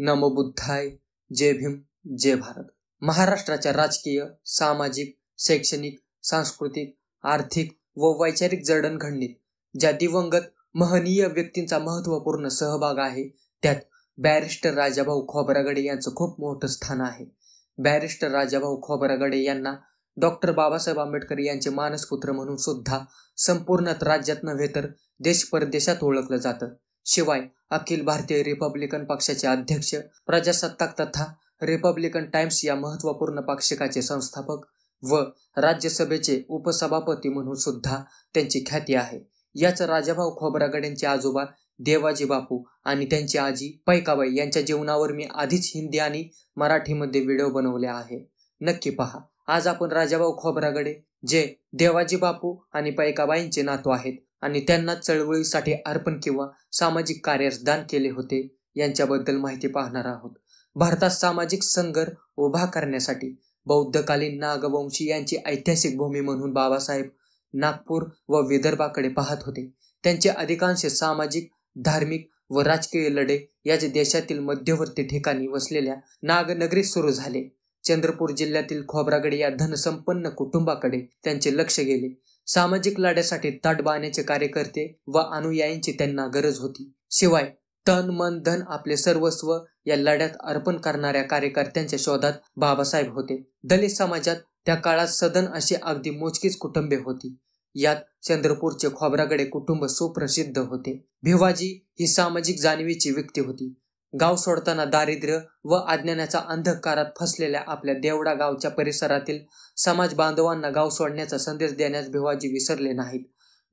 नमो बुद्धाय जय भीम जय भारत महाराष्ट्राच्या राजकीय सामाजिक शैक्षणिक सांस्कृतिक आर्थिक व वैचारिक जडणघडणीत ज्या दिवंगत महनीय व्यक्तींचा महत्त्वपूर्ण सहभाग आहे त्यात बॅरिस्टर राजाभाऊ खोबरागडे यांचं खूप मोठं स्थान आहे बॅरिस्टर राजाभाऊ खोबरागडे यांना डॉक्टर बाबासाहेब आंबेडकर यांचे मानसपुत्र म्हणून सुद्धा संपूर्ण राज्यात नव्हे तर देश परदेशात ओळखलं जातं शिवाय अखिल भारतीय रिपब्लिकन पक्षाचे अध्यक्ष प्रजासत्ताक तथा रिपब्लिकन टाइम्स या महत्त्वपूर्ण पाक्षिकाचे संस्थापक व राज्यसभेचे उपसभापती म्हणून सुद्धा त्यांची ख्याती आहे याच राजाभाऊ खोबरागड यांचे आजोबा देवाजी बापू आणि त्यांची आजी पैकाबाई यांच्या जीवनावर मी आधीच हिंदी आणि मराठीमध्ये व्हिडिओ बनवले आहे नक्की पहा आज आपण राजाभाऊ खोबरागडे जे देवाजी बापू आणि पैकाबाईंचे नातू आहेत आणि त्यांना चळवळीसाठी अर्पण किंवा सामाजिक कार्यास दान केले होते यांच्याबद्दल माहिती पाहणार आहोत भारतात सामाजिक संघर उभा करण्यासाठी बौद्धकालीन नागवंशी यांची ऐतिहासिक भूमी म्हणून बाबासाहेब नागपूर व विदर्भाकडे पाहत होते त्यांचे अधिकांश सामाजिक धार्मिक व राजकीय लढे याच देशातील मध्यवर्ती ठिकाणी वसलेल्या नागनगरीत सुरू झाले चंद्रपूर जिल्ह्यातील खोब्रागडे या धनसंपन्न कुटुंबाकडे त्यांचे लक्ष गेले सामाजिक लढ्यासाठी ताटबाण्याचे कार्यकर्ते व अनुयायींची त्यांना गरज होती शिवाय तन मन धन आपले सर्वस्व या लढ्यात अर्पण करणाऱ्या कार्यकर्त्यांच्या शोधात बाबासाहेब होते दलित समाजात त्या काळात सदन अशी अगदी मोजकीच कुटुंबे होती यात चंद्रपूरचे खोबरागडे कुटुंब सुप्रसिद्ध होते भिवाजी ही सामाजिक जाणीवेची व्यक्ती होती गाव सोडताना दारिद्र्य व अज्ञानाच्या अंधकारात फसलेल्या आपल्या देवडा गावच्या परिसरातील समाज बांधवांना गाव सोडण्याचा संदेश देण्यास भिवाजी विसरले नाहीत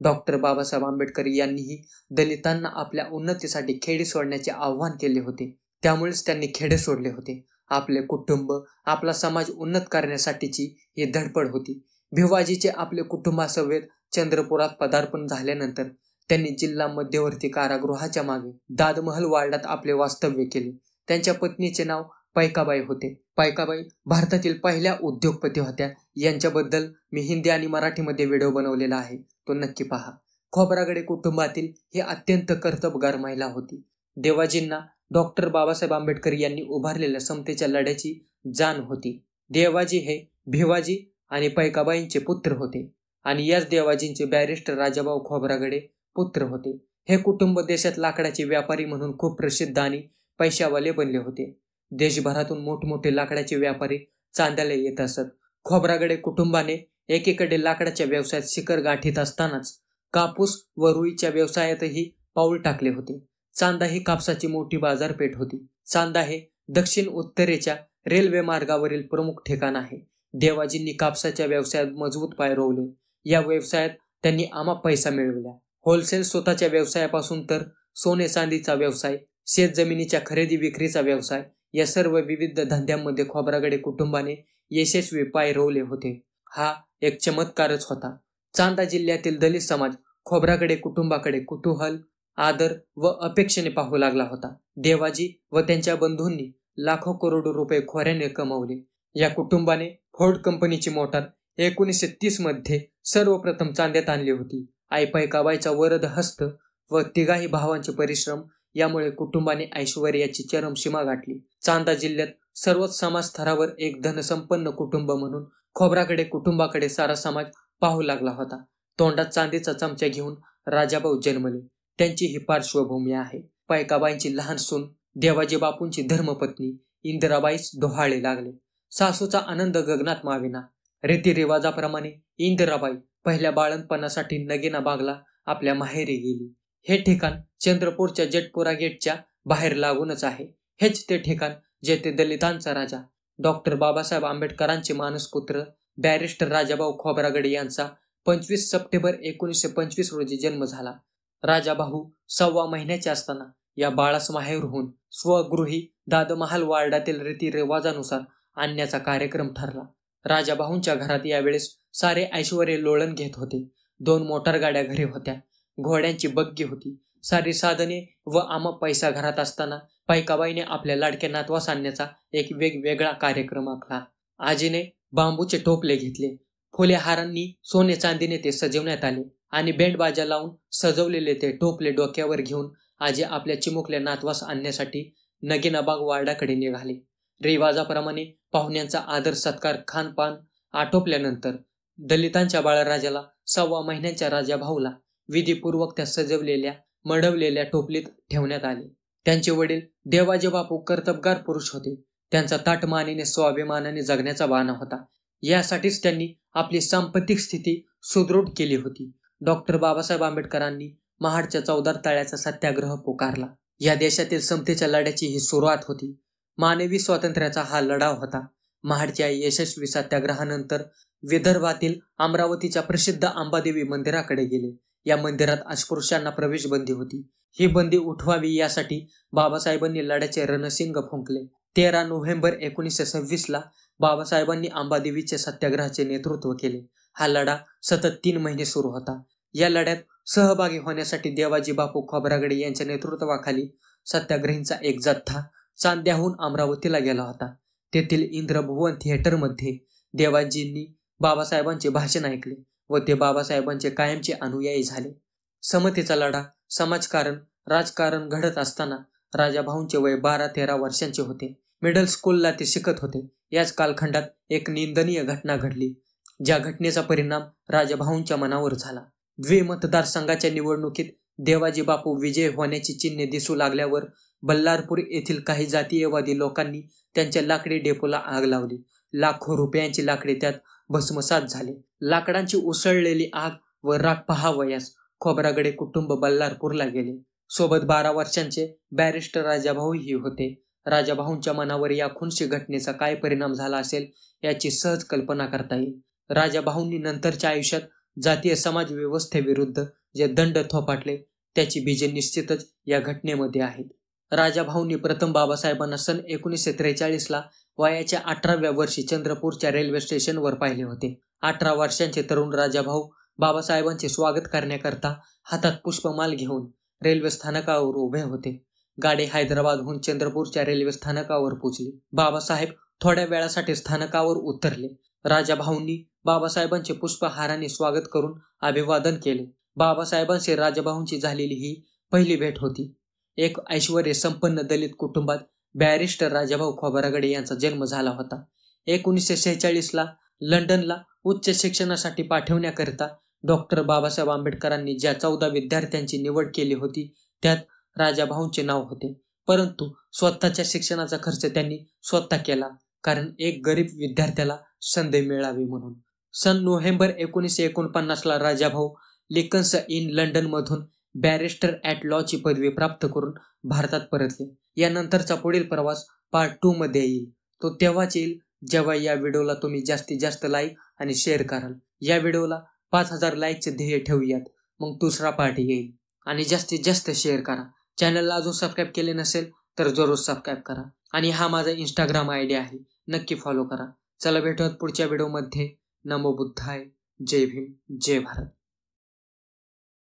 डॉक्टर बाबासाहेब आंबेडकर यांनीही दलितांना आपल्या उन्नतीसाठी खेडे सोडण्याचे आव्हान केले होते त्यामुळेच त्यांनी खेडे सोडले होते आपले कुटुंब आपला समाज उन्नत करण्यासाठीची ही धडपड होती भिवाजीचे आपले कुटुंबासवेत चंद्रपुरात पदार्पण झाल्यानंतर त्यांनी जिल्हा मध्यवर्ती कारागृहाच्या मागे दादमहल वार्डात आपले वास्तव्य केले त्यांच्या पत्नीचे नाव पैकाबाई होते पैकाबाई भारतातील पहिल्या उद्योगपती होत्या यांच्याबद्दल मी हिंदी आणि मराठीमध्ये व्हिडिओ बनवलेला आहे तो नक्की पहा खोबरागडे कुटुंबातील ही अत्यंत कर्तबगार महिला होती देवाजींना डॉक्टर बाबासाहेब आंबेडकर यांनी उभारलेल्या समतेच्या लढ्याची जाण होती देवाजी हे भिवाजी आणि पैकाबाईंचे पुत्र होते आणि याच देवाजींचे बॅरिस्टर राजाभाऊ खोबरागडे पुत्र होते हे कुटुंब देशात लाकडाचे व्यापारी म्हणून खूप प्रसिद्ध आणि पैशावाले बनले होते देशभरातून मोठमोठे लाकडाचे व्यापारी चांद्याला येत असत खोबरागडे कुटुंबाने एकीकडे लाकडाच्या व्यवसायात शिखर गाठीत असतानाच कापूस व रुईच्या व्यवसायातही पाऊल टाकले होते चांदा ही कापसाची मोठी बाजारपेठ होती चांदा हे दक्षिण उत्तरेच्या रेल्वे मार्गावरील प्रमुख ठिकाण आहे देवाजींनी कापसाच्या व्यवसायात मजबूत पाय रोवले या व्यवसायात त्यांनी आमा पैसा मिळवला होलसेल स्वतःच्या व्यवसायापासून तर सोने चांदीचा व्यवसाय शेत जमिनीच्या खरेदी विक्रीचा व्यवसाय या सर्व विविध धंद्यांमध्ये खोबरागडे कुटुंबाने यशस्वी पाय रोवले होते हा एक चमत्कारच होता चांदा जिल्ह्यातील दलित समाज खोबरागडे कुटुंबाकडे कुतूहल आदर व अपेक्षेने पाहू लागला होता देवाजी व त्यांच्या बंधूंनी लाखो करोड रुपये खोऱ्याने कमवले या कुटुंबाने फोर्ड कंपनीची मोटार एकोणीसशे तीस मध्ये सर्वप्रथम चांद्यात आणली होती काबाईचा वरद हस्त व तिघाही भावांचे परिश्रम यामुळे कुटुंबाने ऐश्वर्याची चरम सीमा गाठली चांदा जिल्ह्यात सर्वच समाज स्तरावर एक धनसंपन्न कुटुंब म्हणून खोबराकडे कुटुंबाकडे सारा समाज पाहू लागला होता तोंडात चांदीचा चमचा घेऊन राजाभाऊ जन्मले त्यांची ही पार्श्वभूमी आहे पायकाबाईंची लहान सून देवाजी बापूंची धर्मपत्नी इंदिराबाईस दोहाळे लागले सासूचा आनंद गगनात माविना रीतिरिवाजाप्रमाणे इंदिराबाई पहिल्या बाळंतपणासाठी नगिना बागला आपल्या माहेरी गेली हे ठिकाण चंद्रपूरच्या जेटपुरा गेटच्या बाहेर लागूनच आहे हेच ते ठिकाण जेथे दलितांचा राजा डॉक्टर बाबासाहेब आंबेडकरांचे मानसपुत्र बॅरिस्टर राजाभाऊ खोबरागडे यांचा पंचवीस सप्टेंबर एकोणीसशे पंचवीस रोजी जन्म झाला राजाभाऊ सव्वा महिन्याचे असताना या बाळास माहेरहून स्वगृही दादमहाल वार्डातील रीतिरिवाजानुसार आणण्याचा कार्यक्रम ठरला राजाभाऊंच्या घरात यावेळेस सारे ऐश्वर्य लोळण घेत होते दोन मोटार गाड्या घरी होत्या घोड्यांची बग्गी होती सारी साधने व आमा पैसा घरात असताना पायकाबाईने आपल्या लाडक्या नातवास आणण्याचा एक वेगवेगळा कार्यक्रम आखला आजीने बांबूचे टोपले घेतले फुले हारांनी सोने चांदीने ते सजवण्यात आले आणि बाजा लावून सजवलेले ते टोपले डोक्यावर घेऊन आजी आपल्या चिमुकल्या नातवास आणण्यासाठी नगीनाबाग वार्डाकडे निघाले रिवाजाप्रमाणे पाहुण्यांचा आदर सत्कार खानपान आटोपल्यानंतर दलितांच्या बाळराजाला सव्वा महिन्यांच्या राजा भाऊला विधीपूर्वक त्या सजवलेल्या मडवलेल्या टोपलीत ठेवण्यात आले त्यांचे वडील देवाजे बापू कर्तबगार पुरुष होते त्यांचा ताटमानीने स्वाभिमानाने जगण्याचा वाना होता यासाठीच त्यांनी आपली सांपत्तिक स्थिती सुदृढ केली होती डॉक्टर बाबासाहेब आंबेडकरांनी महाडच्या चौदार तळ्याचा सत्याग्रह पुकारला या देशातील समतेच्या लढ्याची ही सुरुवात होती मानवी स्वातंत्र्याचा हा लढा होता महाडच्या यशस्वी सत्याग्रहानंतर विदर्भातील अमरावतीच्या प्रसिद्ध अंबादेवी मंदिराकडे गेले या मंदिरात अस्पृश्यांना प्रवेश बंदी होती ही बंदी उठवावी यासाठी बाबासाहेबांनी लढ्याचे रणसिंग फुंकले तेरा नोव्हेंबर एकोणीसशे ला बाबासाहेबांनी अंबादेवीचे सत्याग्रहाचे नेतृत्व केले हा लढा सतत तीन महिने सुरू होता या लढ्यात सहभागी होण्यासाठी देवाजी बापू खोबरागडे यांच्या नेतृत्वाखाली सत्याग्रहींचा एक जथ्था चांद्याहून अमरावतीला गेला होता तेथील इंद्रभुवन थिएटरमध्ये देवाजींनी बाबासाहेबांचे भाषण ऐकले व ते बाबासाहेबांचे कायमचे अनुयायी झाले समतेचा लढा समाजकारण राजकारण घडत असताना राजाभाऊंचे वय बारा तेरा वर्षांचे होते मिडल स्कूलला ते शिकत होते याच कालखंडात एक निंदनीय घटना घडली ज्या घटनेचा परिणाम राजाभाऊंच्या मनावर झाला द्विमतदारसंघाच्या निवडणुकीत देवाजी बापू विजय होण्याची चिन्हे दिसू लागल्यावर बल्लारपूर येथील काही जातीयवादी लोकांनी त्यांच्या लाकडी डेपोला आग लावली लाखो रुपयांची लाकडी त्यात भस्मसात झाले लाकडांची उसळलेली आग व राग पहावयास खोबरागडे कुटुंब बल्लारपूरला गेले सोबत बारा वर्षांचे बॅरिस्टर राजाभाऊही होते राजाभाऊंच्या मनावर या खुनशी घटनेचा काय परिणाम झाला असेल याची सहज कल्पना करता येईल राजाभाऊंनी नंतरच्या आयुष्यात जातीय समाज व्यवस्थेविरुद्ध जे दंड थोपाटले त्याची बीजे निश्चितच या घटनेमध्ये आहेत राजाभाऊंनी प्रथम बाबासाहेबांना सन एकोणीसशे त्रेचाळीसला वयाच्या अठराव्या वर्षी चंद्रपूरच्या रेल्वे स्टेशनवर पाहिले होते अठरा वर्षांचे तरुण राजाभाऊ बाबासाहेबांचे स्वागत करण्याकरता हातात पुष्पमाल घेऊन रेल्वे स्थानकावर उभे होते गाडी हैदराबादहून चंद्रपूरच्या रेल्वे स्थानकावर पोचली बाबासाहेब थोड्या वेळासाठी स्थानकावर उतरले राजाभाऊंनी बाबासाहेबांचे पुष्पहाराने स्वागत करून अभिवादन केले बाबासाहेबांशी राजाभाऊंची झालेली ही पहिली भेट होती एक ऐश्वर्य संपन्न दलित कुटुंबात बॅरिस्टर राजाभाऊ खोबरागडे यांचा जन्म झाला होता एकोणीसशे शेहेचाळीसला लंडनला उच्च शिक्षणासाठी पाठवण्याकरिता डॉक्टर बाबासाहेब आंबेडकरांनी ज्या चौदा विद्यार्थ्यांची निवड केली होती त्यात राजाभाऊंचे नाव होते परंतु स्वतःच्या शिक्षणाचा खर्च त्यांनी स्वतः केला कारण एक गरीब विद्यार्थ्याला संधी मिळावी म्हणून सन नोव्हेंबर एकोणीसशे एकोणपन्नासला राजाभाऊ लिकन्स इन लंडन मधून बॅरिस्टर ॲट लॉची पदवी प्राप्त करून भारतात परतले यानंतरचा पुढील प्रवास पार्ट टू मध्ये येईल तो तेव्हाच येईल जेव्हा या व्हिडिओला तुम्ही जास्तीत जास्त लाईक आणि शेअर कराल या व्हिडिओला पाच हजार लाईकचे ध्येय ठेवूयात मग दुसरा पार्ट येईल आणि जास्तीत जास्त शेअर करा चॅनलला अजून सबस्क्राईब केले नसेल तर जरूर सबस्क्राईब करा आणि हा माझा इंस्टाग्राम आय डी आहे नक्की फॉलो करा चला भेटूयात पुढच्या व्हिडिओमध्ये नमो बुद्धाय जय भीम जय भारत